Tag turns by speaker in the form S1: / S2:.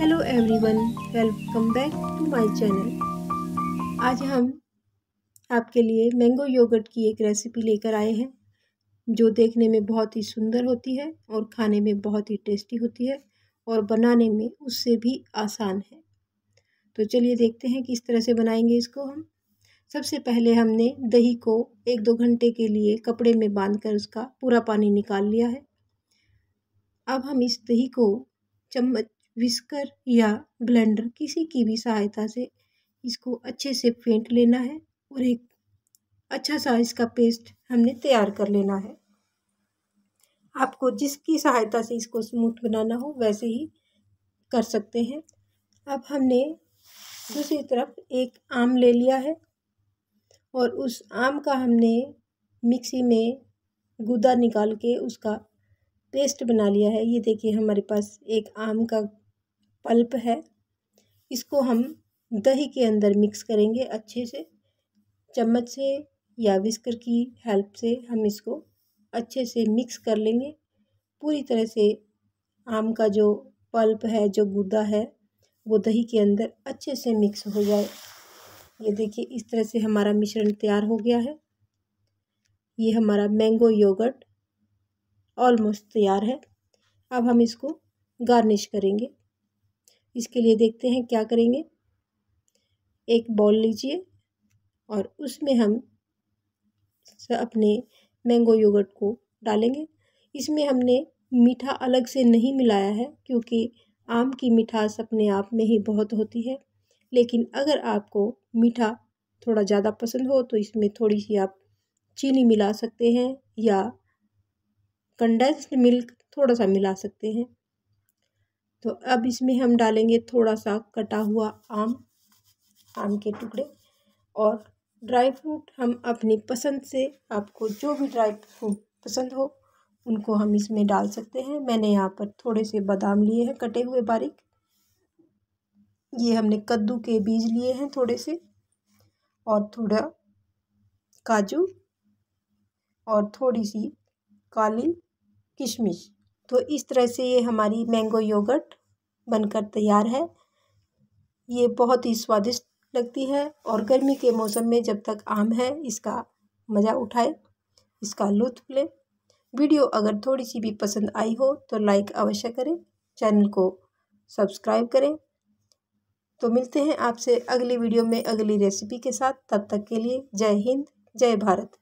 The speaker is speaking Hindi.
S1: hello everyone welcome back to my channel आज हम आपके लिए मैंगो योगर्ट की एक रेसिपी लेकर आए हैं जो देखने में बहुत ही सुंदर होती है और खाने में बहुत ही टेस्टी होती है और बनाने में उससे भी आसान है तो चलिए देखते हैं किस तरह से बनाएंगे इसको हम सबसे पहले हमने दही को एक दो घंटे के लिए कपड़े में बांध कर उसका पूरा पानी निकाल लिया है अब हम इस दही को चम्मच विस्कर या ब्लेंडर किसी की भी सहायता से इसको अच्छे से फेंट लेना है और एक अच्छा सा इसका पेस्ट हमने तैयार कर लेना है आपको जिसकी सहायता से इसको स्मूथ बनाना हो वैसे ही कर सकते हैं अब हमने दूसरी तरफ एक आम ले लिया है और उस आम का हमने मिक्सी में गुदा निकाल के उसका पेस्ट बना लिया है ये देखिए हमारे पास एक आम का पल्प है इसको हम दही के अंदर मिक्स करेंगे अच्छे से चम्मच से या विस्कर की हेल्प से हम इसको अच्छे से मिक्स कर लेंगे पूरी तरह से आम का जो पल्प है जो गुदा है वो दही के अंदर अच्छे से मिक्स हो जाए ये देखिए इस तरह से हमारा मिश्रण तैयार हो गया है ये हमारा मैंगो योगर्ट ऑलमोस्ट तैयार है अब हम इसको गार्निश करेंगे इसके लिए देखते हैं क्या करेंगे एक बॉल लीजिए और उसमें हम अपने मैंगो योगर्ट को डालेंगे इसमें हमने मीठा अलग से नहीं मिलाया है क्योंकि आम की मिठास अपने आप में ही बहुत होती है लेकिन अगर आपको मीठा थोड़ा ज़्यादा पसंद हो तो इसमें थोड़ी सी आप चीनी मिला सकते हैं या कंडेंस्ड मिल्क थोड़ा सा मिला सकते हैं तो अब इसमें हम डालेंगे थोड़ा सा कटा हुआ आम आम के टुकड़े और ड्राई फ्रूट हम अपनी पसंद से आपको जो भी ड्राई फ्रूट पसंद हो उनको हम इसमें डाल सकते हैं मैंने यहाँ पर थोड़े से बादाम लिए हैं कटे हुए बारीक ये हमने कद्दू के बीज लिए हैं थोड़े से और थोड़ा काजू और थोड़ी सी काली किशमिश तो इस तरह से ये हमारी मैंगो योगर्ट बनकर तैयार है ये बहुत ही स्वादिष्ट लगती है और गर्मी के मौसम में जब तक आम है इसका मज़ा उठाए इसका लुत्फ लें वीडियो अगर थोड़ी सी भी पसंद आई हो तो लाइक अवश्य करें चैनल को सब्सक्राइब करें तो मिलते हैं आपसे अगली वीडियो में अगली रेसिपी के साथ तब तक के लिए जय हिंद जय भारत